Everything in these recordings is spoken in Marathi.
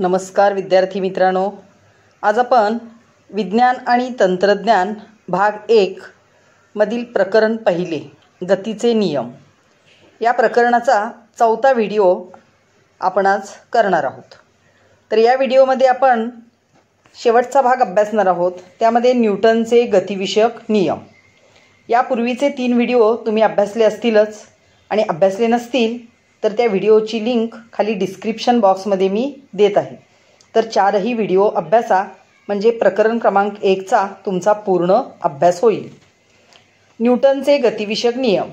नमस्कार विद्यार्थी मित्रांनो आज आपण विज्ञान आणि तंत्रज्ञान भाग एक मधील प्रकरण पहिले गतीचे नियम या प्रकरणाचा चौथा व्हिडिओ आपण आज करणार आहोत तर या व्हिडिओमध्ये आपण शेवटचा भाग अभ्यासणार आहोत त्यामध्ये न्यूटनचे गतिविषयक नियम यापूर्वीचे तीन व्हिडिओ तुम्ही अभ्यासले असतीलच आणि अभ्यासले नसतील तर त्या व्हिडिओची लिंक खाली डिस्क्रिप्शन बॉक्समध्ये मी देत आहे तर चारही व्हिडिओ अभ्यासा म्हणजे प्रकरण क्रमांक एकचा तुमचा पूर्ण अभ्यास होईल न्यूटनचे गतिविषयक नियम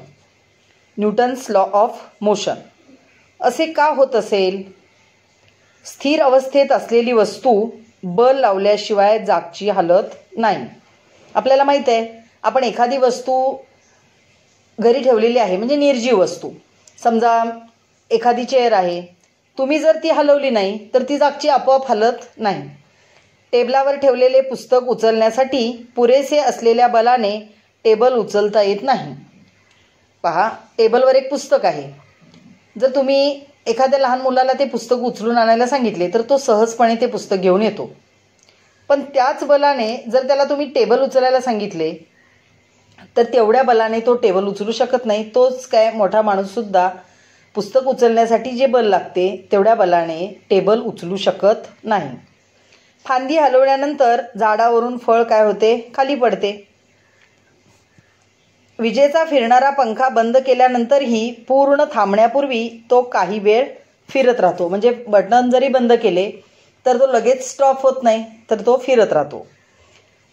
न्यूटन्स लॉ ऑफ मोशन असे का होत असेल स्थिर अवस्थेत असलेली वस्तू बल लावल्याशिवाय जागची हालत नाही आपल्याला माहीत आहे आपण एखादी वस्तू घरी ठेवलेली आहे म्हणजे निर्जीव वस्तू समजा एखादी चेअर आहे तुम्ही जर ती हलवली नाही तर ती जागची आपोआप हलत नाही टेबलावर ठेवलेले पुस्तक उचलण्यासाठी पुरेसे असलेल्या बलाने टेबल उचलता येत नाही पहा टेबलवर एक पुस्तक आहे जर तुम्ही एखाद्या लहान मुलाला ते पुस्तक उचलून आणायला सांगितले तर तो सहजपणे ते पुस्तक घेऊन येतो पण त्याच बलाने जर त्याला तुम्ही टेबल उचलायला सांगितले तर तेवढ्या बलाने तो टेबल उचलू शकत नाही तोच काय मोठा माणूससुद्धा पुस्तक उचलण्यासाठी जे बल लागते तेवढ्या बलाने टेबल उचलू शकत नाही फांदी हलवल्यानंतर झाडावरून फळ काय होते खाली पडते विजेचा फिरणारा पंखा बंद केल्यानंतरही पूर्ण थांबण्यापूर्वी तो काही वेळ फिरत राहतो म्हणजे बटन जरी बंद केले तर तो लगेच स्टॉप होत नाही तर तो फिरत राहतो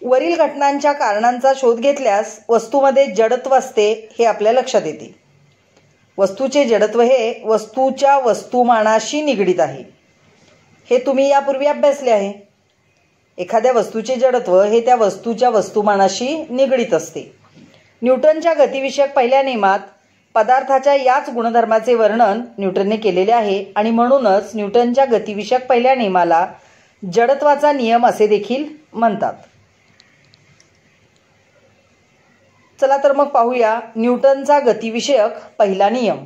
वरील घटनांच्या कारणांचा शोध घेतल्यास वस्तूमध्ये जडत्व असते हे आपल्या लक्षात येते वस्तूचे जडत्व हे वस्तूच्या वस्तुमानाशी निगडीत आहे हे तुम्ही यापूर्वी अभ्यासले आहे एखाद्या वस्तूचे जडत्व हे त्या वस्तूच्या वस्तुमानाशी निगडीत असते न्यूटनच्या गतिविषयक पहिल्या नियमात पदार्थाच्या याच गुणधर्माचे वर्णन न्यूटनने केलेले आहे आणि म्हणूनच न्यूटनच्या गतिविषयक पहिल्या नियमाला जडत्वाचा नियम असे देखील म्हणतात चला तर मग पाहूया न्यूटनचा गतिविषयक पहिला नियम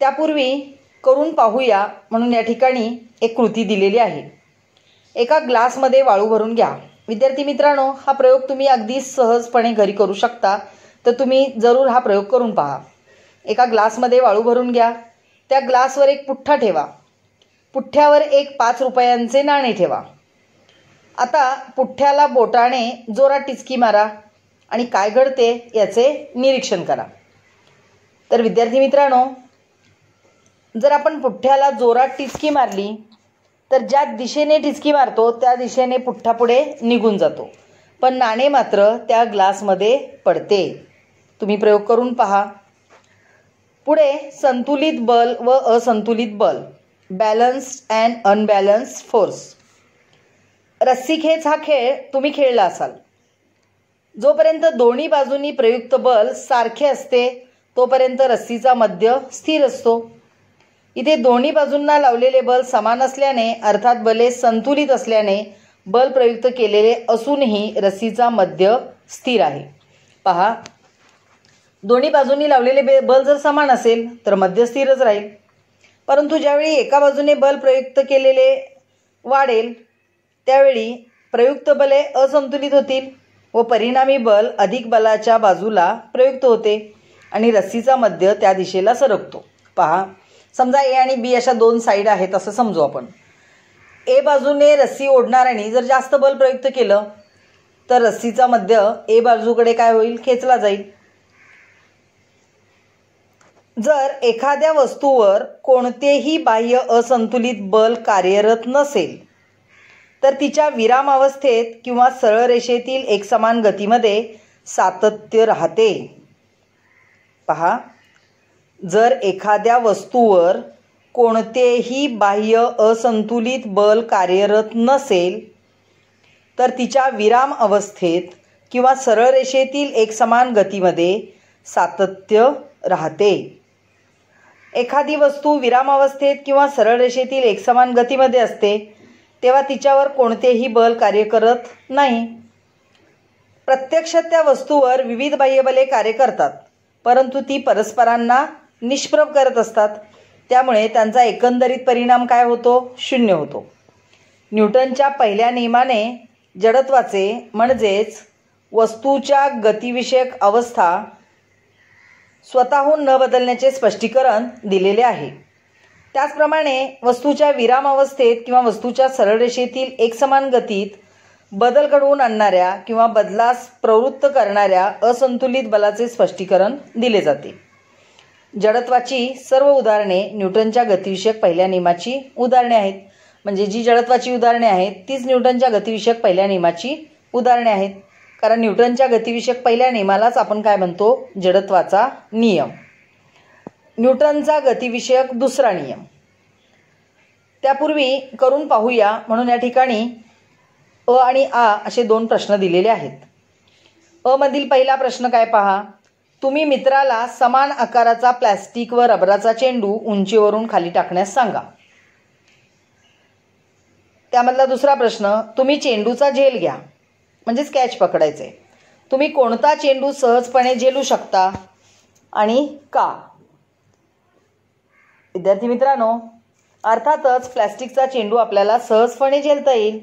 त्यापूर्वी करून पाहूया म्हणून या ठिकाणी एक कृती दिलेली आहे एका ग्लासमध्ये वाळू भरून घ्या विद्यार्थी मित्रांनो हा प्रयोग तुम्ही अगदी सहजपणे घरी करू शकता तर तुम्ही जरूर हा प्रयोग करून पहा एका ग्लासमध्ये वाळू भरून घ्या त्या ग्लासवर एक पुठ्ठा ठेवा पुठ्ठ्यावर एक पाच रुपयांचे नाणे ठेवा आता पुठ्ठ्याला बोटाने जोरात टिचकी मारा आणि काय घडते याचे निरीक्षण करा तर विद्यार्थी मित्रांनो जर आपण पुठ्ठ्याला जोरात टिचकी मारली तर ज्या दिशेने टिचकी मारतो त्या दिशेने पुठ्ठा पुढे निघून जातो पण नाणे मात्र त्या ग्लासमध्ये पडते तुम्ही प्रयोग करून पहा पुढे संतुलित बल व असंतुलित बल बॅलन्स्ड अँड अनबॅलन्स्ड फोर्स रस्सी खेच हा खेळ तुम्ही खेळला असाल जोपर्यंत दोन्ही बाजूंनी प्रयुक्त बल सारखे असते तोपर्यंत रस्सीचा मध्य स्थिर असतो इथे दोन्ही बाजूंना लावलेले बल समान असल्याने अर्थात बले संतुलित असल्याने बल प्रयुक्त केलेले असूनही रस्सीचा मध्य स्थिर आहे पहा दोन्ही बाजूंनी लावलेले बे बल जर समान असेल तर मध्य स्थिरच राहील परंतु ज्यावेळी एका बाजूने बल प्रयुक्त केलेले वाढेल त्यावेळी प्रयुक्त बले असंतुलित होतील व परिणामी बल अधिक बलाच्या बाजूला प्रयुक्त होते आणि रस्सीचा मध्य त्या दिशेला सरकतो पहा समजा ए आणि बी अशा दोन साईड आहेत असं समजू आपण ए बाजूने रस्सी ओढणाऱ्याने जर जास्त बल प्रयुक्त केलं तर रस्सीचा मध्य ए बाजूकडे काय होईल खेचला जाईल जर एखाद्या वस्तूवर कोणतेही बाह्य असंतुलित बल कार्यरत नसेल तर तिच्या विरामावस्थेत किंवा सरळ रेषेतील एकसमान गतीमध्ये सातत्य राहते पहा जर एखाद्या वस्तूवर कोणतेही बाह्य असंतुलित बल कार्यरत नसेल तर तिच्या विराम अवस्थेत किंवा सरळ रेषेतील एकसमान गतीमध्ये सातत्य राहते एखादी वस्तू विरामावस्थेत किंवा सरळ रेषेतील एकसमान गतीमध्ये असते तेव्हा तिच्यावर कोणतेही बल कार्य करत नाही प्रत्यक्ष त्या वस्तूवर विविध बाह्यबले कार्य करतात परंतु ती परस्परांना निष्प्रभ करत असतात त्यामुळे त्यांचा एकंदरीत परिणाम काय होतो शून्य होतो न्यूटनच्या पहिल्या नियमाने जडत्वाचे म्हणजेच वस्तूच्या गतिविषयक अवस्था स्वतःहून न बदलण्याचे स्पष्टीकरण दिलेले आहे त्याचप्रमाणे वस्तूच्या विरामावस्थेत किंवा वस्तूच्या सरळ रेषेतील एकसमान गतीत बदल घडवून आणणाऱ्या किंवा बदलास प्रवृत्त करणाऱ्या असंतुलित बलाचे स्पष्टीकरण दिले जाते जडत्वाची सर्व उदाहरणे न्यूटनच्या गतिविषयक पहिल्या नियमाची उदाहरणे आहेत म्हणजे जी जडत्वाची उदाहरणे आहेत तीच न्यूटनच्या गतिविषयक पहिल्या नियमाची उदाहरणे आहेत कारण न्यूटनच्या गतिविषयक पहिल्या नियमालाच आपण काय म्हणतो जडत्वाचा नियम न्यूटनचा गतिविषयक दुसरा नियम त्यापूर्वी करून पाहूया म्हणून या ठिकाणी अ आणि आ असे दोन प्रश्न दिलेले आहेत अमधील पहिला प्रश्न काय पहा तुम्ही मित्राला समान आकाराचा प्लॅस्टिक व रबराचा चेंडू उंचीवरून खाली टाकण्यास सांगा त्यामधला दुसरा प्रश्न तुम्ही चेंडूचा झेल घ्या म्हणजेच कॅच पकडायचे तुम्ही कोणता चेंडू सहजपणे झेलू शकता आणि का विद्यार्थी मित्रांनो अर्थातच प्लॅस्टिकचा चेंडू आपल्याला सहजपणे झेलता येईल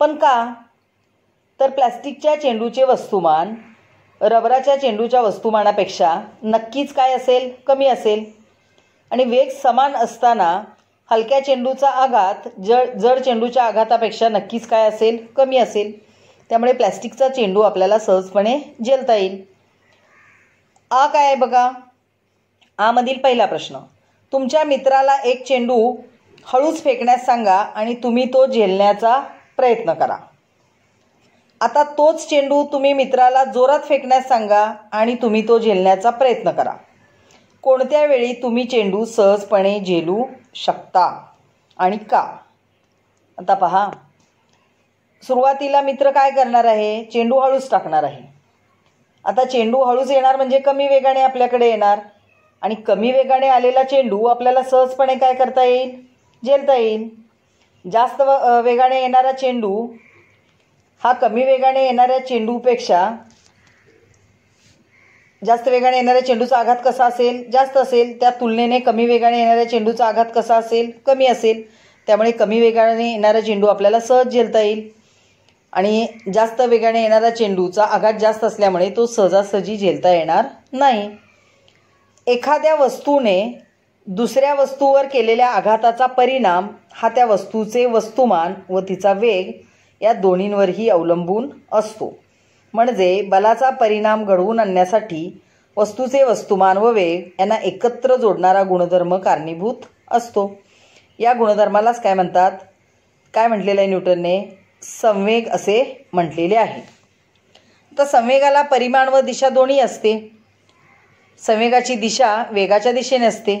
पण का तर प्लॅस्टिकच्या चेंडूचे वस्तुमान रबराच्या चेंडूच्या वस्तुमानापेक्षा नक्कीच काय असेल कमी असेल आणि वेग समान असताना हलक्या चेंडूचा आघात जड जड चेंडूच्या आघातापेक्षा नक्कीच काय असेल कमी असेल त्यामुळे प्लॅस्टिकचा चेंडू आपल्याला सहजपणे झेलता येईल आ काय आहे बघा आमधील पहिला प्रश्न तुमच्या मित्राला एक चेंडू हळूच फेकण्यास सांगा आणि तुम्ही तो झेलण्याचा प्रयत्न करा आता तोच चेंडू तुम्ही मित्राला जोरात फेकण्यास सांगा आणि तुम्ही तो झेलण्याचा प्रयत्न करा कोणत्या वेळी तुम्ही चेंडू सहजपणे झेलू शकता आणि का आता पहा सुरुवातीला मित्र काय करणार आहे चेंडू हळूच टाकणार आहे आता चेंडू हळूच येणार म्हणजे कमी वेगाने आपल्याकडे येणार आणि कमी वेगाने आलेला चेंडू आपल्याला सहजपणे काय करता येईल झेलता येईल जास्त वेगाने येणारा चेंडू हा कमी वेगाने येणाऱ्या चेंडूपेक्षा जास्त वेगाने येणाऱ्या चेंडूचा आघात कसा असेल जास्त असेल त्या तुलनेने कमी वेगाने येणाऱ्या चेंडूचा आघात कसा असेल कमी असेल त्यामुळे कमी वेगाने येणारा चेंडू आपल्याला सहज झेलता येईल आणि जास्त वेगाने येणारा चेंडूचा आघात जास्त असल्यामुळे तो सहजासहजी झेलता येणार नाही एखाद्या वस्तूने दुसऱ्या वस्तूवर केलेल्या आघाताचा परिणाम हा त्या वस्तूचे वस्तुमान व तिचा वेग या दोन्हींवरही अवलंबून असतो म्हणजे बलाचा परिणाम घडवून आणण्यासाठी वस्तूचे वस्तुमान व वेग यांना एकत्र जोडणारा गुणधर्म कारणीभूत असतो या गुणधर्मालाच काय म्हणतात काय म्हटलेलं आहे न्यूटनने संवेग असे म्हटलेले आहे तर संवेगाला परिमाण व दिशा दोन्ही असते संवेगाची दिशा वेगाच्या दिशेने असते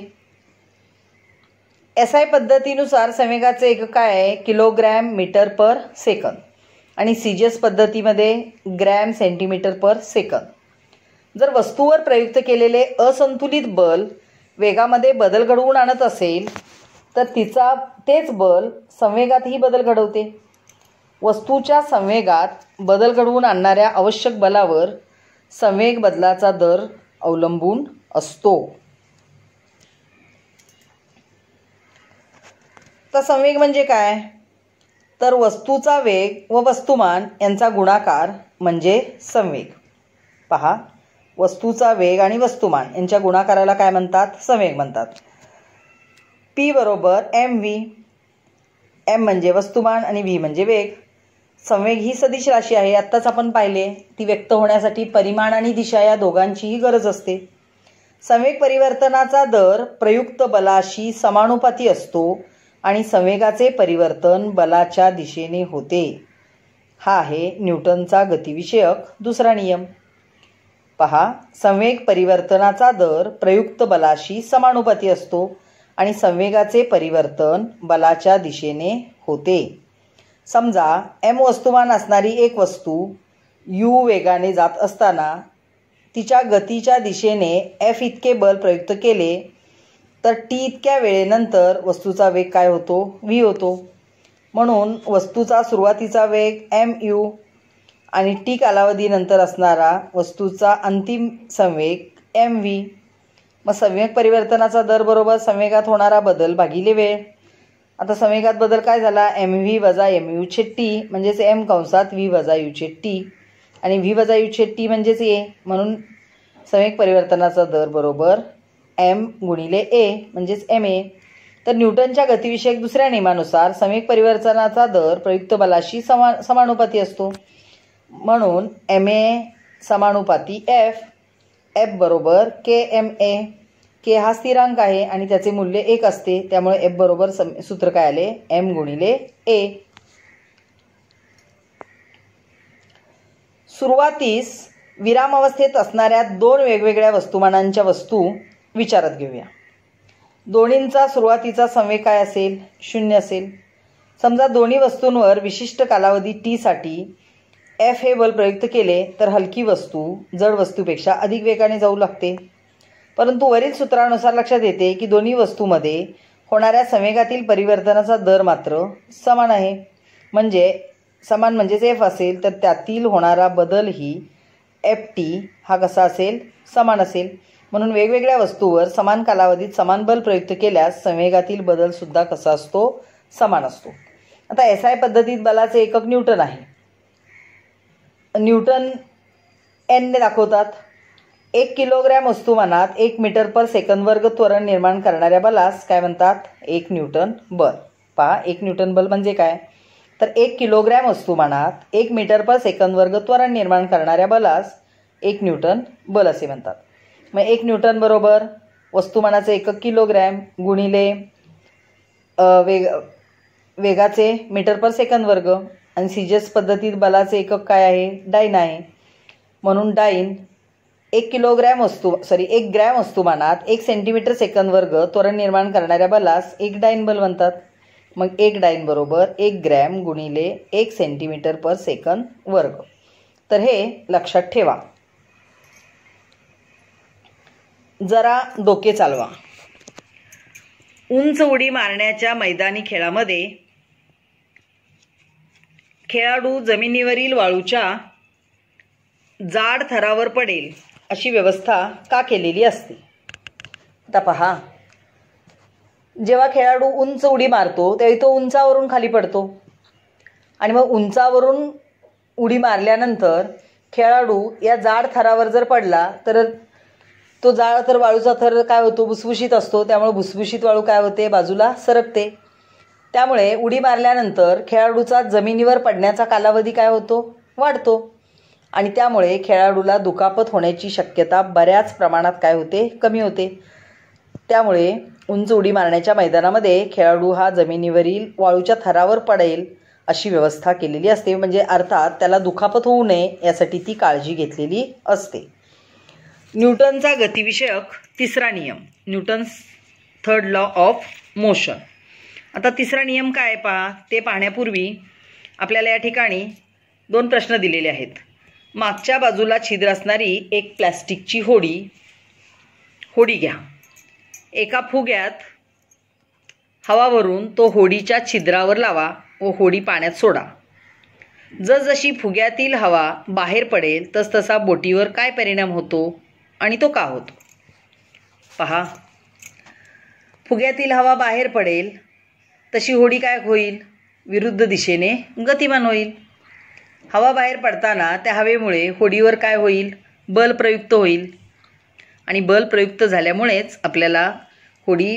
एस आय पद्धतीनुसार संवेगाचं एक काय आहे किलोग्रॅम मीटर पर सेकंद आणि सीजीएस पद्धतीमध्ये ग्रॅम सेंटीमीटर पर सेकंद जर वस्तूवर प्रयुक्त केलेले असंतुलित बल वेगामध्ये बदल घडवून आणत असेल तर तिचा तेच बल संवेगातही बदल घडवते वस्तूच्या संवेगात बदल घडवून आणणाऱ्या आवश्यक बलावर संवेग बदलाचा दर अवलंबून असतो तर संवेग म्हणजे काय तर वस्तूचा वेग व वस्तुमान यांचा गुणाकार म्हणजे संवेग पहा वस्तूचा वेग आणि वस्तुमान यांच्या गुणाकाराला काय म्हणतात संवेग म्हणतात पी बरोबर एम व्ही एम म्हणजे वस्तुमान आणि व्ही म्हणजे वेग संवेग ही सदिश राशी आहे आत्ताच आपण पाहिले ती व्यक्त होण्यासाठी परिमाण आणि दिशा या दोघांचीही गरज असते संवेग परिवर्तनाचा दर प्रयुक्त बलाशी समानुपाती असतो आणि संवेगाचे परिवर्तन बलाच्या दिशेने होते हा आहे न्यूटनचा गतिविषयक दुसरा नियम पहा संवेग परिवर्तनाचा दर प्रयुक्त बलाशी समानुपाती असतो आणि संवेगाचे परिवर्तन बलाच्या दिशेने होते समजा एम वस्तुमान असणारी एक वस्तू यू वेगाने जात असताना तिच्या गतीच्या दिशेने एफ इतके बल प्रयुक्त केले तर टी इतक्या वेळेनंतर वस्तूचा वेग काय होतो व्ही होतो म्हणून वस्तूचा सुरुवातीचा वेग एम यू आणि टी कालावधीनंतर असणारा वस्तूचा अंतिम संवेग एम व्ही मग संवेग परिवर्तनाचा दर बरोबर संवेगात होणारा बदल भागिले वेळ आता समेकात बदल काय झाला एम व्ही वजा एम छेद टी म्हणजेच एम कंसात व्ही वजा छेद टी आणि व्ही वजा छेद टी म्हणजेच ए म्हणून समेक परिवर्तनाचा दर बरोबर एम गुणिले ए म्हणजेच एम ए तर न्यूटनच्या गतीविषयक दुसऱ्या नियमानुसार समेक परिवर्तनाचा दर प्रयुक्त बलाशी समा समानुपाती असतो म्हणून एम ए समानुपाती एफ एफ बरोबर के एम ए के हा स्थिरांक आहे आणि त्याचे मूल्य एक असते त्यामुळे एफ बरोबर सम सूत्र काय आले एम गुणिले ए सुरुवातीस विरामावस्थेत असणाऱ्या दोन वेगवेगळ्या वस्तुमानांच्या वस्तू विचारात घेऊया दोन्हींचा सुरुवातीचा संवेग काय असेल शून्य असेल समजा दोन्ही वस्तूंवर विशिष्ट कालावधी टीसाठी एफ हे बल प्रयुक्त केले तर हलकी वस्तू जड वस्तूपेक्षा अधिक वेगाने जाऊ लागते परंतु वरील सूत्रानुसार लक्षात येते की दोन्ही वस्तूमध्ये होणाऱ्या संवेगातील परिवर्तनाचा दर मात्र समान आहे म्हणजे समान म्हणजेच एफ असेल तर त्यातील होणारा बदल ही एफ टी हा कसा असेल समान असेल म्हणून वेगवेगळ्या वस्तूवर समान कालावधीत समान बल प्रयुक्त केल्यास संवेगातील बदलसुद्धा कसा असतो समान असतो आता एस आय पद्धतीत बलाचे एकक न्यूटन आहे न्यूटन एनने दाखवतात एक किलोग्रॅम वस्तुमानात एक मीटर पर सेकंद वर्ग त्वरण निर्माण करणाऱ्या बलास काय म्हणतात एक न्यूटन बल पहा एक न्यूटन बल म्हणजे काय तर एक किलोग्रॅम वस्तुमानात एक मीटर पर सेकंद वर्ग त्वरण निर्माण करणाऱ्या बलास एक न्यूटन बल असे म्हणतात मग एक न्यूटन बरोबर वस्तुमानाचे एक किलोग्रॅम गुणिले वेग वेगाचे मीटर पर सेकंद वर्ग आणि सीजस पद्धतीत बलाचे एकक काय आहे डाईन आहे म्हणून डाईन एक किलोग्रॅम वस्तू सॉरी एक ग्रॅम वस्तुमानात एक सेंटीमीटर सेकंद वर्ग त्वरण निर्माण करणाऱ्या बलास एक डाईन बल म्हणतात मग एक डाईन बरोबर एक ग्रॅम गुणिले एक सेंटीमीटर पर सेकंद वर्ग तर हे लक्षात ठेवा जरा डोके चालवा उंच उडी मारण्याच्या मैदानी खेळामध्ये खेळाडू जमिनीवरील वाळूच्या जाड थरावर पडेल अशी व्यवस्था का केलेली असते आता पहा जेव्हा खेळाडू उंच उडी मारतो तेव्हा तो उंचावरून खाली पडतो आणि मग उंचावरून उडी मारल्यानंतर खेळाडू या जाड थरावर जर पडला तर तो जाळ तर वाळूचा थर काय होतो भुसभुशीत असतो त्यामुळे भुसभुशीत वाळू काय होते बाजूला सरकते त्यामुळे उडी मारल्यानंतर खेळाडूचा जमिनीवर पडण्याचा कालावधी काय होतो वाढतो आणि त्यामुळे खेळाडूला दुखापत होण्याची शक्यता बऱ्याच प्रमाणात काय होते कमी होते त्यामुळे उंच उडी मारण्याच्या मैदानामध्ये खेळाडू हा जमिनीवरील वाळूच्या थरावर पडेल अशी व्यवस्था केलेली असते म्हणजे अर्थात त्याला दुखापत होऊ नये यासाठी ती काळजी घेतलेली असते न्यूटनचा गतिविषयक तिसरा नियम Newton's third law of motion आता तिसरा नियम काय पहा ते पाहण्यापूर्वी आपल्याला या ठिकाणी दोन प्रश्न दिलेले आहेत मागच्या बाजूला छिद्र असणारी एक प्लॅस्टिकची होडी होडी घ्या एका फुग्यात हवा भरून तो होडीच्या छिद्रावर लावा व होडी पाण्यात सोडा जसजशी फुग्यातील हवा बाहेर पडेल तसतसा बोटीवर काय परिणाम होतो आणि तो का होतो पहा फुग्यातील हवा बाहेर पडेल तशी होडी काय होईल विरुद्ध दिशेने गतिमान होईल हवा बाहेर पडताना त्या हवेमुळे होडीवर काय होईल बल प्रयुक्त होईल आणि बल प्रयुक्त झाल्यामुळेच आपल्याला होडी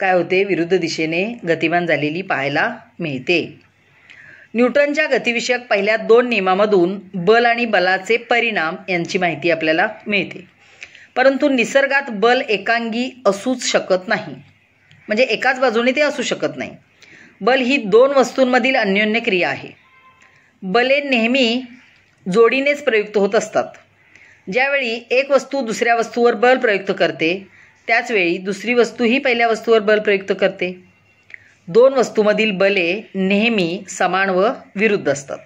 काय होते विरुद्ध दिशेने गतिमान झालेली पाहायला मिळते न्यूटनच्या गतिविषयक पहिल्या दोन नियमामधून बल आणि बलाचे परिणाम यांची माहिती आपल्याला मिळते परंतु निसर्गात बल एकांगी असूच शकत नाही म्हणजे एकाच बाजूने ते असू शकत नाही बल ही दोन वस्तूंमधील अन्योन्य क्रिया आहे बले नेहमी जोडीनेच प्रयुक्त होत असतात ज्यावेळी एक वस्तू दुसऱ्या वस्तूवर बल प्रयुक्त करते त्याचवेळी दुसरी वस्तूही पहिल्या वस्तूवर बल प्रयुक्त करते दोन वस्तूमधील बले नेहमी समान व विरुद्ध असतात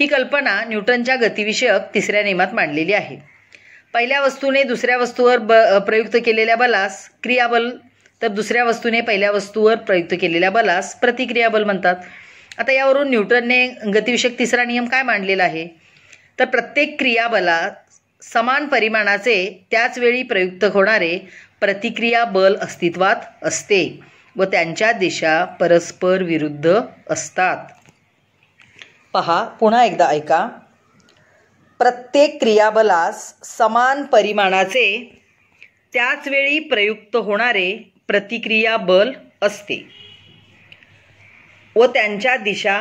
ही कल्पना न्यूटनच्या गतिविषयक तिसऱ्या नियमात मांडलेली आहे पहिल्या वस्तूने दुसऱ्या वस्तूवर ब प्रयुक्त केलेल्या बलास क्रियाबल तर दुसऱ्या वस्तूने पहिल्या वस्तूवर प्रयुक्त केलेल्या बलास प्रतिक्रियाबल म्हणतात आता यावरून न्यूटनने गतिविषयक तिसरा नियम काय मांडलेला आहे तर प्रत्येक क्रियाबला समान परिमाणाचे त्याच वेळी प्रयुक्त होणारे प्रतिक्रिया बल अस्तित्वात असते व त्यांच्या दिशा परस्पर विरुद्ध असतात पहा पुन्हा एकदा ऐका प्रत्येक क्रियाबलास समान परिमाणाचे त्याच वेळी प्रयुक्त होणारे प्रतिक्रिया बल असते व त्यांच्या दिशा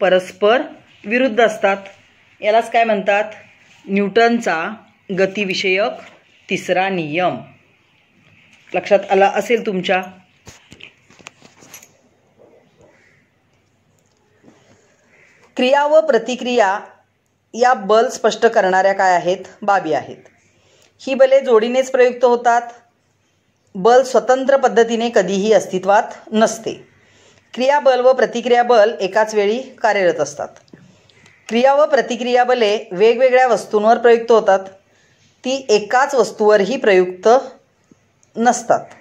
परस्पर विरुद्ध असतात यालाच काय म्हणतात न्यूटनचा गतिविषयक तिसरा नियम लक्षात आला असेल तुमच्या क्रिया व प्रतिक्रिया या बल स्पष्ट करणाऱ्या काय आहेत बाबी आहेत ही बले जोडीनेच प्रयुक्त होतात बल स्वतंत्र पद्धतीने कधीही अस्तित्वात नसते क्रियाबल व प्रतिक्रियाबल एकाच वेळी कार्यरत असतात क्रिया व प्रतिक्रिया बले वेगवेगळ्या वस्तूंवर प्रयुक्त होतात ती एकाच वस्तूवरही प्रयुक्त नसतात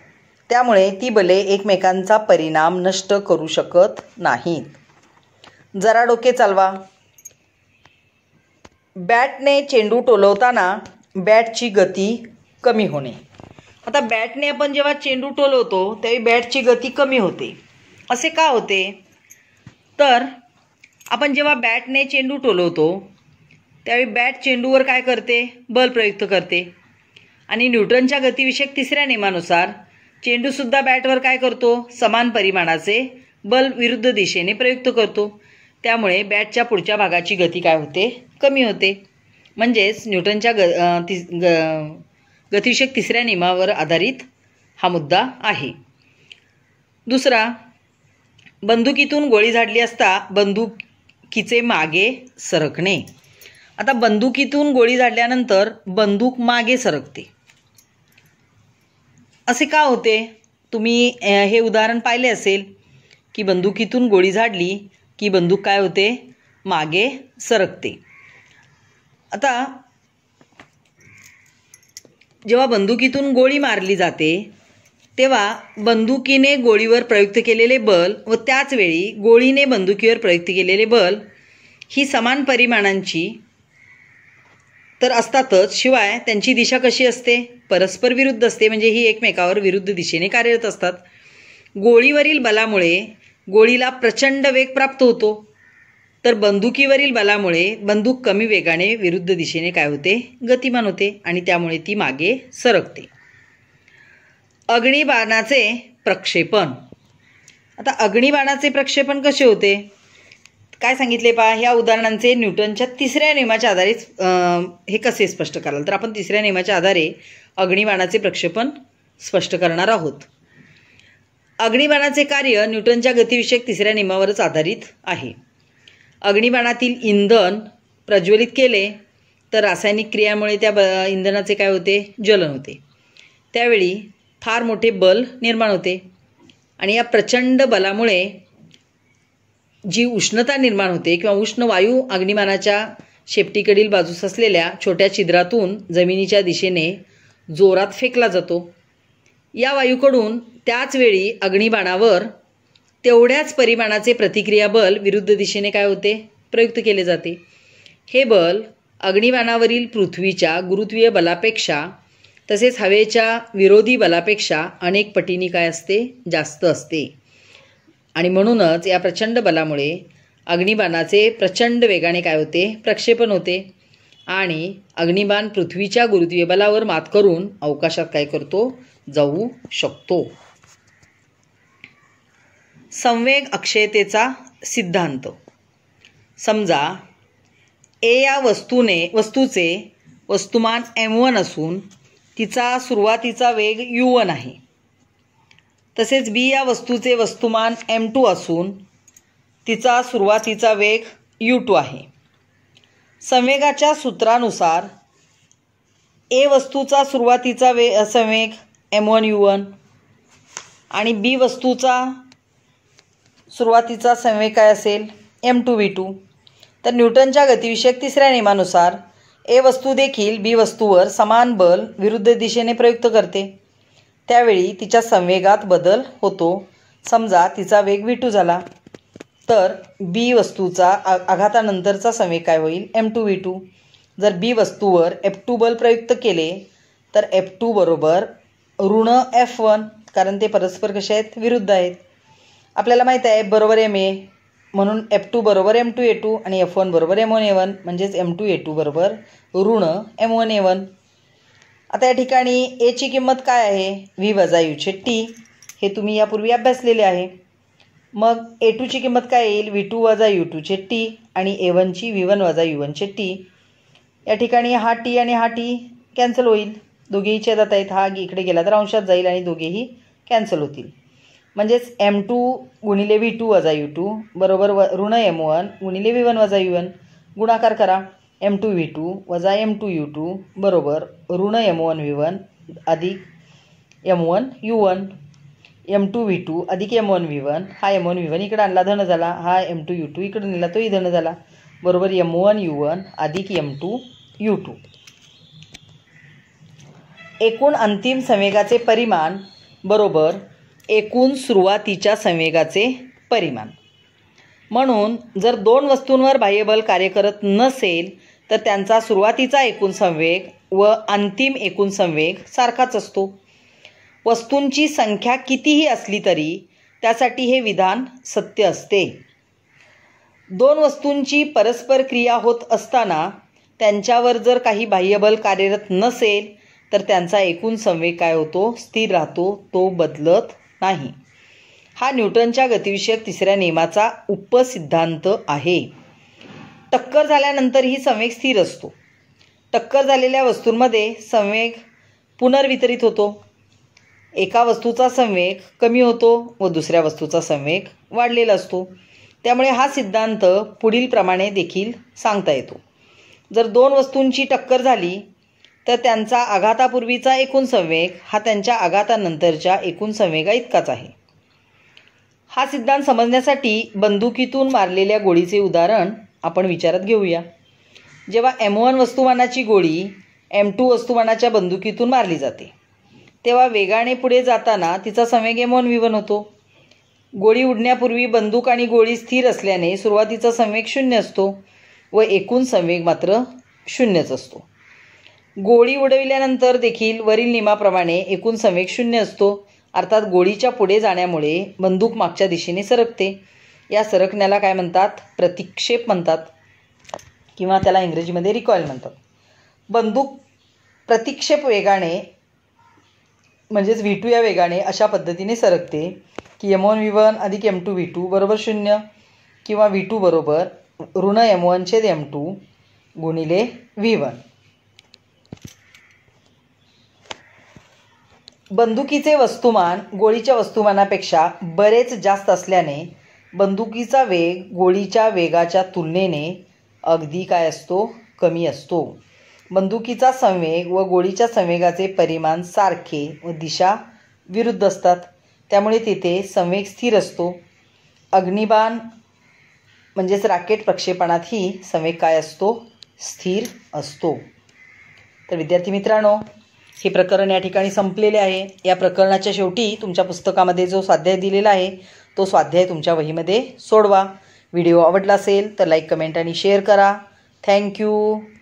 त्यामुळे ती बले एकमेकांचा परिणाम नष्ट करू शकत नाहीत जरा डोके चालवा बॅटने चेंडू टोलवताना बॅटची गती कमी होणे आता बॅटने आपण जेव्हा चेंडू टोलवतो तेव्हा बॅटची गती कमी होते असे का होते तर आपण जेव्हा बॅटने चेंडू टोलवतो त्यावेळी बॅट चेंडूवर काय करते बल प्रयुक्त करते आणि न्यूटनच्या गतिविषयक तिसऱ्या नियमानुसार चेंडूसुद्धा बॅटवर काय करतो समान परिमाणाचे बल विरुद्ध दिशेने प्रयुक्त करतो त्यामुळे बॅटच्या पुढच्या भागाची गती काय होते कमी होते म्हणजेच न्यूटनच्या ग ति ग गतिशक तिसऱ्या नियमावर आधारित हा मुद्दा आहे दुसरा बंदुकीतून गोळी झाडली असता बंदुकीचे मागे सरकणे आता बंदुकीतून गोळी झाडल्यानंतर बंदूक मागे सरकते असे का होते तुम्ही हे उदाहरण पाहिले असेल की बंदुकीतून गोळी झाडली की बंदूक काय होते मागे सरकते आता जेव्हा बंदुकीतून गोळी मारली जाते तेव्हा बंदुकीने गोळीवर प्रयुक्त केलेले बल व त्याचवेळी गोळीने बंदुकीवर प्रयुक्त केलेले बल ही समान परिमाणांची तर असतातच शिवाय त्यांची दिशा कशी असते परस्पर विरुद्ध असते म्हणजे ही एकमेकावर विरुद्ध दिशेने कार्यरत असतात गोळीवरील बलामुळे गोळीला प्रचंड वेग प्राप्त होतो तर बंदुकीवरील बलामुळे बंदूक कमी वेगाने विरुद्ध दिशेने काय होते गतिमान होते आणि त्यामुळे ती मागे सरकते अग्निबाणाचे प्रक्षेपण आता अग्निबाणाचे प्रक्षेपण कसे होते काय सांगितले पा ह्या उदाहरणांचे न्यूटनच्या तिसऱ्या नियमाच्या आधारेच हे कसे स्पष्ट कराल तर आपण तिसऱ्या नियमाच्या आधारे अग्निबाणाचे प्रक्षेपण स्पष्ट करणार आहोत अग्निबाणाचे कार्य न्यूटनच्या गतिविषयक तिसऱ्या नियमावरच आधारित आहे अग्निबाणातील इंधन प्रज्वलित केले तर रासायनिक क्रियामुळे त्या ब इंधनाचे काय होते ज्वलन होते त्यावेळी फार मोठे बल निर्माण होते आणि या प्रचंड बलामुळे जी उष्णता निर्माण होते किंवा उष्ण वायू अग्निमानाच्या शेपटीकडील बाजूस असलेल्या छोट्या छिद्रातून जमिनीच्या दिशेने जोरात फेकला जातो या वायूकडून त्याच वेळी अग्निबाणावर तेवढ्याच परिमाणाचे प्रतिक्रिया बल विरुद्ध दिशेने काय होते प्रयुक्त केले जाते हे बल अग्निबाणावरील पृथ्वीच्या गुरुत्वीय बलापेक्षा तसेच हवेच्या विरोधी बलापेक्षा अनेक पटीनी काय असते जास्त असते आणि म्हणूनच या प्रचंड बलामुळे अग्निबाणाचे प्रचंड वेगाने काय होते प्रक्षेपण होते आणि अग्निबाण पृथ्वीच्या गुरुत्वीय बलावर मात करून अवकाशात काय करतो जाऊ शकतो संवेग अक्षयतेचा सिद्धांत समजा ए या वस्तूने वस्तूचे वस्तुमान एम वन असून तिचा सुरुवातीचा वेग यू वन आहे तसेच बी या वस्तूचे वस्तुमान एम टू असून तिचा सुरुवातीचा वेग यू टू आहे संवेगाच्या सूत्रानुसार ए वस्तूचा सुरुवातीचा वे संवेग एम वन यू वन आणि बी वस्तूचा सुरुवातीचा संवेग काय असेल एम टू व्ही टू तर न्यूटनच्या गतिविषयक तिसऱ्या नियमानुसार ए वस्तू देखील बी वस्तूवर समान बल विरुद्ध दिशेने प्रयुक्त करते त्यावेळी तिच्या संवेगात बदल होतो समजा तिचा वेग व्ही टू झाला तर बी वस्तूचा आ आघातानंतरचा संवेग काय होईल एम टू व्ही टू जर बी वस्तूवर एफ टू बल प्रयुक्त केले तर एफ टू बरोबर ऋण एफ वन कारण ते परस्पर कसे आहेत विरुद्ध आहेत आपल्याला माहीत आहे बरोबर एम ए म्हणून एफ टू बरोबर एम टू ए टू आणि एफ वन बरोबर एम वन ए वन म्हणजेच एम टू ए टू बरोबर ऋण एम वन ए वन आता या ठिकाणी एची किंमत काय आहे व्ही वजा यू टी हे तुम्ही यापूर्वी अभ्यासलेले आहे मग ए टूची किंमत काय येईल व्ही टू वजा यू टू टी आणि ए वनची व्ही वन वजा यू वनचे टी या ठिकाणी हा टी आणि हा टी कॅन्सल होईल दोघेही छेदात येत हा इकडे गेला तर अंशात जाईल आणि दोघेही कॅन्सल होतील म्हणजेच एम टू गुणिले व्ही टू वजा यू टू बरोबर व ऋण एम वन गुणिले व्ही वन वजा यू वन गुणाकार करा एम टू व्ही टू वजा एम टू यू टू बरोबर ऋण एम वन व्ही वन अधिक M one U one M two V two अधिक एम वन व्ही वन हा एम वन व्ही वन इकडे आणला धन झाला हा एम टू यू टू इकडे नेला तोही धन झाला बरोबर एम वन यू वन अधिक एम टू यू टू एकूण अंतिम संवेगाचे परिमाण बरोबर एकूण सुरुवातीच्या संवेगाचे परिमाण म्हणून जर दोन वस्तूंवर बाह्यबल कार्य करत नसेल तर त्यांचा सुरुवातीचा एकूण संवेग व अंतिम एकूण संवेग सारखाच असतो वस्तूंची संख्या कितीही असली तरी त्यासाठी हे विधान सत्य असते दोन वस्तूंची परस्पर क्रिया होत असताना त्यांच्यावर जर काही बाह्यबल कार्यरत नसेल तर त्यांचा एकूण संवेग काय होतो स्थिर राहतो तो बदलत नाही हा न्यूटनच्या गतिविषयक तिसऱ्या नियमाचा उपसिद्धांत आहे टक्कर झाल्यानंतर ही संवेग स्थिर असतो टक्कर झालेल्या वस्तूंमध्ये संवेग पुनर्वितरित होतो एका वस्तूचा संवेग कमी होतो व दुसऱ्या वस्तूचा संवेग वाढलेला असतो त्यामुळे हा सिद्धांत पुढील प्रमाणे देखील सांगता येतो जर दोन वस्तूंची टक्कर झाली तर त्यांचा आघातापूर्वीचा एकूण संवेग हा त्यांच्या आघातानंतरच्या एकूण संवेगा इतकाच आहे हा सिद्धांत समजण्यासाठी बंदुकीतून मारलेल्या गोळीचे उदाहरण आपण विचारात घेऊया जेव्हा एम वन वस्तुमानाची गोळी एम टू वस्तुमानाच्या बंदुकीतून मारली जाते तेव्हा वेगाने पुढे जाताना तिचा संवेग एम वन विवन होतो गोळी उडण्यापूर्वी बंदूक आणि गोळी स्थिर असल्याने सुरुवातीचा संवेग शून्य असतो व एकूण संवेग मात्र शून्यच असतो गोळी उडविल्यानंतर देखील वरील नियमाप्रमाणे एकूण संवेग शून्य असतो अर्थात गोळीच्या पुढे जाण्यामुळे बंदूक मागच्या दिशेने सरकते या सरकण्याला काय म्हणतात प्रतिक्षेप म्हणतात किंवा त्याला इंग्रजीमध्ये रिकॉईल म्हणतात बंदूक प्रतिक्षेप वेगाने म्हणजेच व्ही टू या वेगाने अशा पद्धतीने सरकते की एम वन व्ही वन अधिक एम टू व्ही टू बरोबर शून्य किंवा व्ही टू बरोबर ऋण एम छेद एम टू गुणिले व्ही वन बंदुकीचे वस्तुमान गोळीच्या वस्तुमानापेक्षा बरेच जास्त असल्याने बंदुकीचा वेग गोळीच्या वेगाच्या तुलनेने अगदी काय असतो कमी असतो बंदुकीचा संवेग व गोळीच्या संवेगाचे परिमाण सारखे व दिशा विरुद्ध असतात त्यामुळे तिथे संवेग स्थिर असतो अग्निबाण म्हणजेच राकेट प्रक्षेपणातही संवेग काय असतो स्थिर असतो तर विद्यार्थी मित्रांनो हे प्रकरण या ठिकाणी संपलेले आहे या प्रकरणाच्या शेवटी तुमच्या पुस्तकामध्ये जो स्वाध्याय दिलेला आहे तो स्वाध्याय तुमच्या वहीमध्ये सोडवा व्हिडिओ आवडला असेल तर लाईक कमेंट आणि शेअर करा थँक्यू